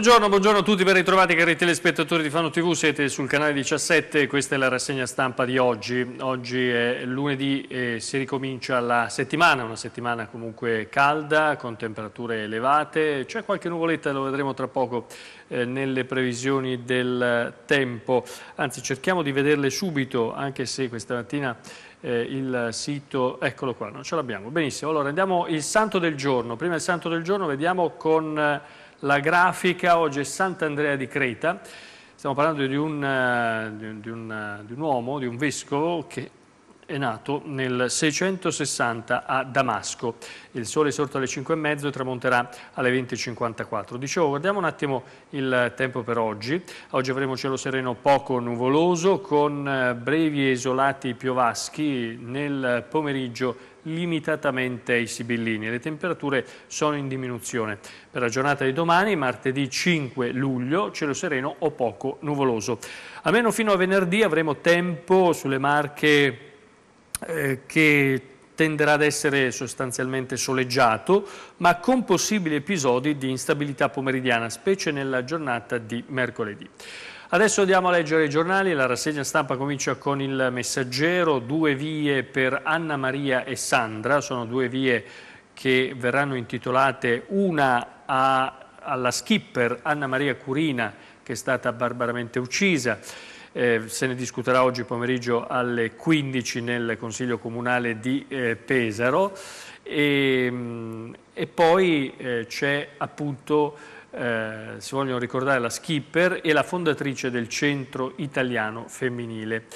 Buongiorno, buongiorno, a tutti, ben ritrovati cari telespettatori di Fano TV, siete sul canale 17, questa è la rassegna stampa di oggi. Oggi è lunedì e si ricomincia la settimana, una settimana comunque calda, con temperature elevate, c'è qualche nuvoletta, lo vedremo tra poco eh, nelle previsioni del tempo, anzi cerchiamo di vederle subito, anche se questa mattina eh, il sito, eccolo qua, non ce l'abbiamo, benissimo. Allora andiamo il santo del giorno, prima il santo del giorno vediamo con... Eh, la grafica, oggi è Sant'Andrea di Creta, stiamo parlando di un, eh, di, un, eh, di un, uomo, di un vescovo che è nato nel 660 a Damasco. Il sole è sorto alle 5 e mezzo e tramonterà alle 20.54. Dicevo, guardiamo un attimo il tempo per oggi. Oggi avremo cielo sereno poco nuvoloso con eh, brevi e isolati piovaschi nel pomeriggio limitatamente ai sibillini. Le temperature sono in diminuzione. Per la giornata di domani, martedì 5 luglio, cielo sereno o poco nuvoloso. Almeno fino a venerdì avremo tempo sulle Marche eh, che tenderà ad essere sostanzialmente soleggiato, ma con possibili episodi di instabilità pomeridiana, specie nella giornata di mercoledì. Adesso andiamo a leggere i giornali, la rassegna stampa comincia con il messaggero, due vie per Anna Maria e Sandra, sono due vie che verranno intitolate una a, alla skipper Anna Maria Curina che è stata barbaramente uccisa, eh, se ne discuterà oggi pomeriggio alle 15 nel Consiglio Comunale di eh, Pesaro e, ehm, e poi eh, c'è appunto eh, si vogliono ricordare la skipper e la fondatrice del Centro Italiano Femminile.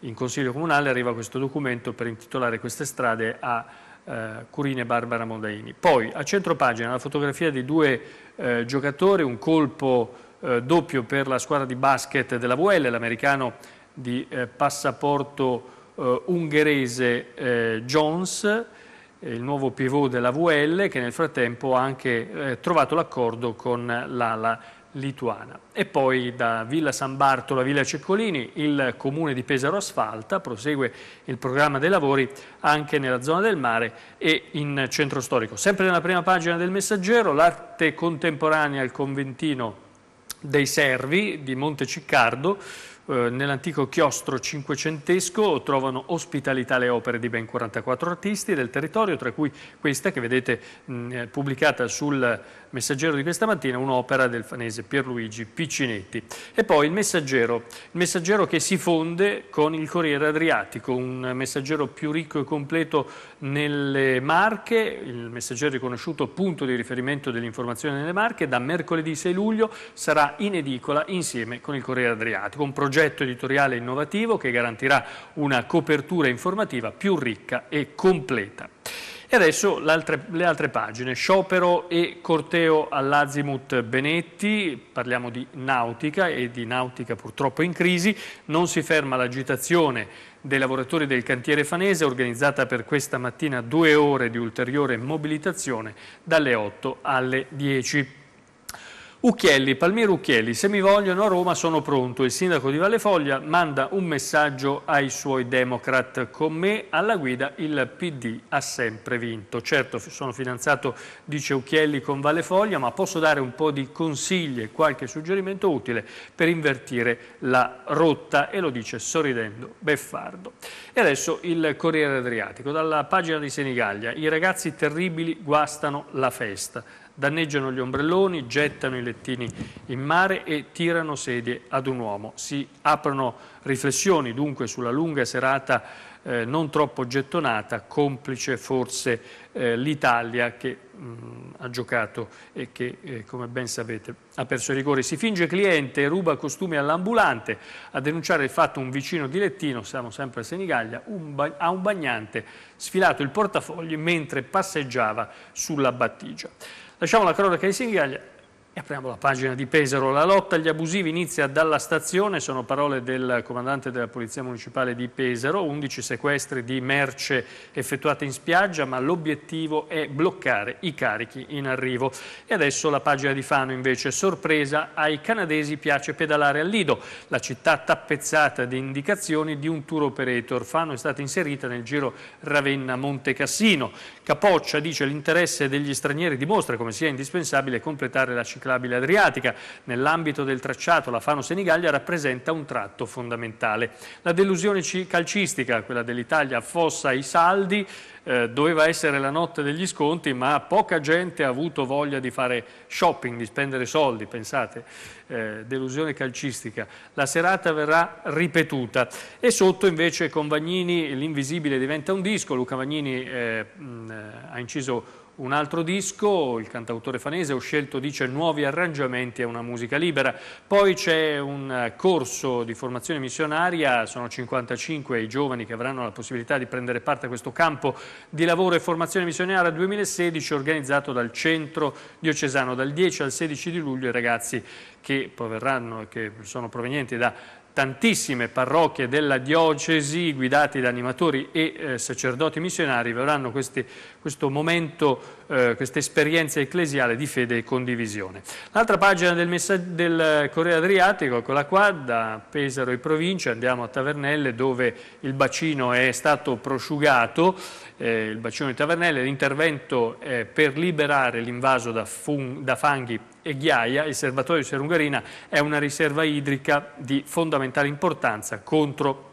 In Consiglio Comunale arriva questo documento per intitolare queste strade a eh, Curine Barbara Mondaini. Poi a centro pagina la fotografia di due eh, giocatori, un colpo eh, doppio per la squadra di basket della VL, l'americano di eh, passaporto ungherese Jones, il nuovo pivot della VL che nel frattempo ha anche eh, trovato l'accordo con l'ala lituana. E poi da Villa San Bartolo a Villa Ceccolini il comune di Pesaro asfalta, prosegue il programma dei lavori anche nella zona del mare e in centro storico. Sempre nella prima pagina del messaggero l'arte contemporanea al conventino dei servi di Monte Ciccardo eh, nell'antico chiostro cinquecentesco trovano ospitalità le opere di ben 44 artisti del territorio, tra cui questa che vedete mh, mm, eh, pubblicata sul messaggero di questa mattina, un'opera del fanese Pierluigi Piccinetti. E poi il messaggero, il messaggero che si fonde con il Corriere Adriatico, un messaggero più ricco e completo nelle Marche, il messaggero riconosciuto punto di riferimento dell'informazione nelle Marche, da mercoledì 6 luglio sarà in edicola insieme con il Corriere Adriatico, un progetto progetto editoriale innovativo che garantirà una copertura informativa più ricca e completa. E adesso altre, le altre pagine, sciopero e corteo all'Azimut Benetti, parliamo di nautica e di nautica purtroppo in crisi, non si ferma l'agitazione dei lavoratori del cantiere fanese organizzata per questa mattina due ore di ulteriore mobilitazione dalle 8 alle 10. Ucchielli, Palmiro Ucchielli, se mi vogliono a Roma sono pronto. Il sindaco di Vallefoglia manda un messaggio ai suoi democrat. Con me alla guida il PD ha sempre vinto. Certo sono fidanzato, dice Ucchielli, con Vallefoglia, ma posso dare un po' di consigli e qualche suggerimento utile per invertire la rotta e lo dice sorridendo Beffardo. E adesso il Corriere Adriatico, dalla pagina di Senigallia. I ragazzi terribili guastano la festa. Danneggiano gli ombrelloni, gettano i lettini in mare e tirano sedie ad un uomo. Si aprono riflessioni dunque sulla lunga serata eh, non troppo gettonata, complice forse eh, l'Italia che mh, mm, ha giocato e che, eh, come ben sapete, ha perso i rigori. Si finge cliente e ruba costumi all'ambulante. A denunciare il fatto un vicino di Lettino, siamo sempre a Senigallia, un a un bagnante sfilato il portafogli mentre passeggiava sulla battigia. Lasciamo la cronaca in Singhigaglia e apriamo la pagina di Pesaro. La lotta agli abusivi inizia dalla stazione, sono parole del comandante della Polizia Municipale di Pesaro, 11 sequestri di merce effettuate in spiaggia, ma l'obiettivo è bloccare i carichi in arrivo. E adesso la pagina di Fano invece, sorpresa, ai canadesi piace pedalare al Lido, la città tappezzata di indicazioni di un tour operator. Fano è stata inserita nel giro ravenna montecassino Capoccia dice l'interesse degli stranieri dimostra come sia indispensabile completare la città ciclabile adriatica. Nell'ambito del tracciato la Fano Senigallia rappresenta un tratto fondamentale. La delusione calcistica, quella dell'Italia, affossa i saldi, eh, doveva essere la notte degli sconti, ma poca gente ha avuto voglia di fare shopping, di spendere soldi, pensate, eh, delusione calcistica. La serata verrà ripetuta e sotto invece con Vagnini l'invisibile diventa un disco, Luca Vagnini eh, mh, eh, ha inciso un altro disco, il cantautore fanese, ho scelto, dice, nuovi arrangiamenti a una musica libera. Poi c'è un eh, corso di formazione missionaria, sono 55 i giovani che avranno la possibilità di prendere parte a questo campo di lavoro e formazione missionaria 2016 organizzato dal Centro Diocesano. Dal 10 al 16 di luglio i ragazzi che, proverranno, che sono provenienti da tantissime parrocchie della diocesi guidate da animatori e eh, sacerdoti missionari verranno questi, questo momento, eh, questa esperienza ecclesiale di fede e condivisione. L'altra pagina del, del Corriere Adriatico, eccola qua, da Pesaro e provincia, andiamo a Tavernelle dove il bacino è stato prosciugato eh, il bacino di Tavernelle, l'intervento eh, per liberare l'invaso da, da, fanghi e ghiaia, il serbatoio di Serungherina è una riserva idrica di fondamentale importanza contro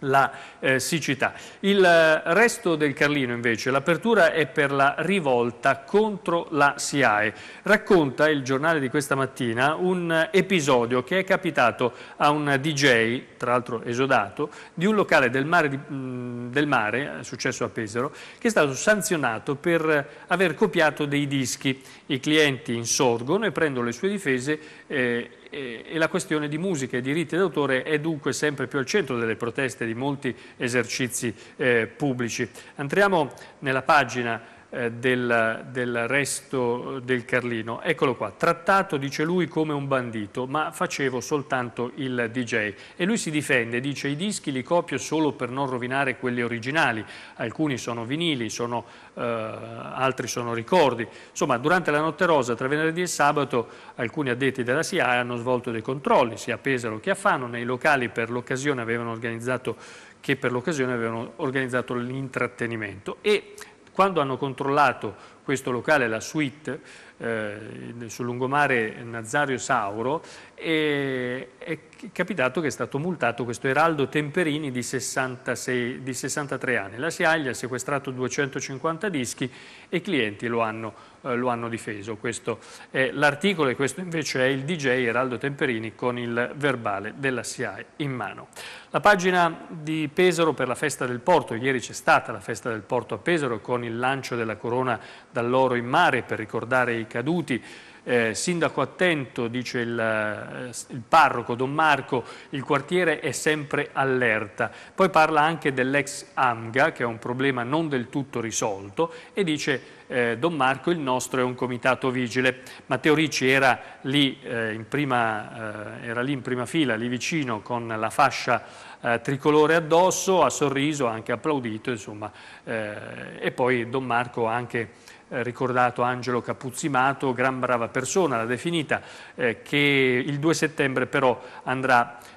la eh, siccità. Il eh, resto del Carlino invece, l'apertura è per la rivolta contro la SIAE. Racconta il giornale di questa mattina un episodio che è capitato a un DJ, tra l'altro esodato, di un locale del mare, mm, del mare, successo a Pesaro, che è stato sanzionato per aver copiato dei dischi. I clienti insorgono e prendono le sue difese eh, e, la questione di musica e diritti d'autore è dunque sempre più al centro delle proteste di molti esercizi eh, pubblici. Entriamo nella pagina eh, del, del, resto del Carlino. Eccolo qua, trattato, dice lui, come un bandito, ma facevo soltanto il DJ. E lui si difende, dice i dischi li copio solo per non rovinare quelli originali, alcuni sono vinili, sono, eh, altri sono ricordi. Insomma, durante la notte rosa, tra venerdì e sabato, alcuni addetti della SIA hanno svolto dei controlli, sia a Pesaro che a Fano, nei locali per l'occasione avevano organizzato che per l'occasione avevano organizzato l'intrattenimento e quando hanno controllato questo locale, la suite, eh, sul lungomare Nazario Sauro, e, è capitato che è stato multato questo Eraldo Temperini di, 66, di 63 anni. La SIAI gli ha sequestrato 250 dischi e i clienti lo hanno eh, lo hanno difeso. Questo è l'articolo e questo invece è il DJ Eraldo Temperini con il verbale della SIAE in mano. La pagina di Pesaro per la festa del porto, ieri c'è stata la festa del porto a Pesaro con il lancio della corona dall'oro in mare per ricordare i caduti, eh, sindaco attento, dice il, eh, il, parroco Don Marco, il quartiere è sempre allerta. Poi parla anche dell'ex AMGA, che è un problema non del tutto risolto, e dice eh, Don Marco il nostro è un comitato vigile. Matteo Ricci era lì, eh, prima, eh, era lì in prima fila, lì vicino, con la fascia eh, tricolore addosso, ha sorriso, ha anche applaudito, insomma, eh, e poi Don Marco ha anche eh, ricordato Angelo Capuzzimato, gran brava persona, l'ha definita, eh, che il 2 settembre però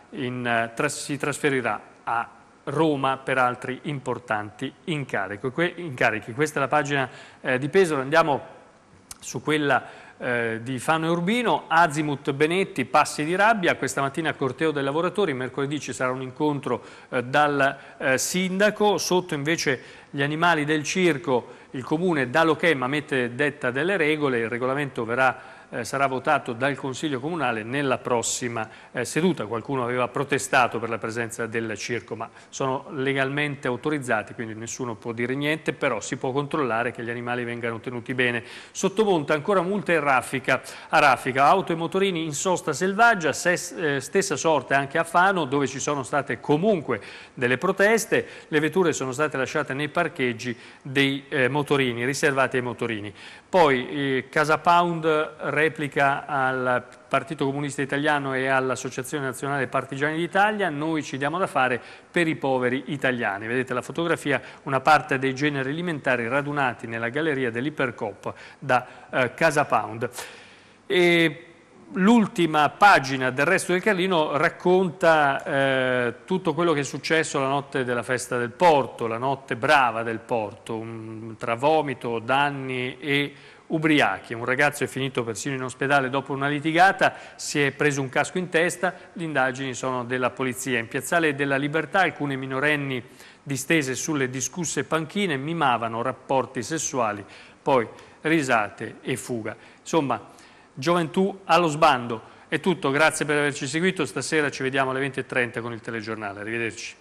in, eh, tras si trasferirà a Roma per altri importanti incarichi. Que incarichi. Questa è la pagina eh, di Pesaro, andiamo su quella eh, di Fano e Urbino, Azimut Benetti, Passi di Rabbia, questa mattina corteo dei lavoratori, mercoledì ci sarà un incontro eh, dal eh, sindaco, sotto invece gli animali del circo il comune dà da ma mette detta delle regole, il regolamento verrà eh, sarà votato dal Consiglio Comunale nella prossima eh, seduta. Qualcuno aveva protestato per la presenza del circo, ma sono legalmente autorizzati, quindi nessuno può dire niente, però si può controllare che gli animali vengano tenuti bene. Sottomonta ancora multa raffica. a Raffica, auto e motorini in sosta selvaggia, ses, eh, stessa sorte anche a Fano, dove ci sono state comunque delle proteste, le vetture sono state lasciate nei parcheggi dei eh, motorini, riservate ai motorini. Poi eh, Casa Pound replica al Partito Comunista Italiano e all'Associazione Nazionale Partigiani d'Italia, noi ci diamo da fare per i poveri italiani. Vedete la fotografia, una parte dei generi alimentari radunati nella galleria dell'Ipercop da eh, Casa Pound. E l'ultima pagina del resto del Carlino racconta eh, tutto quello che è successo la notte della festa del porto, la notte brava del porto, un, tra vomito, danni e ubriachi. Un ragazzo è finito persino in ospedale dopo una litigata, si è preso un casco in testa, le indagini sono della polizia. In piazzale della Libertà alcune minorenni distese sulle discusse panchine mimavano rapporti sessuali, poi risate e fuga. Insomma, gioventù allo sbando. È tutto, grazie per averci seguito, stasera ci vediamo alle 20.30 con il telegiornale. Arrivederci.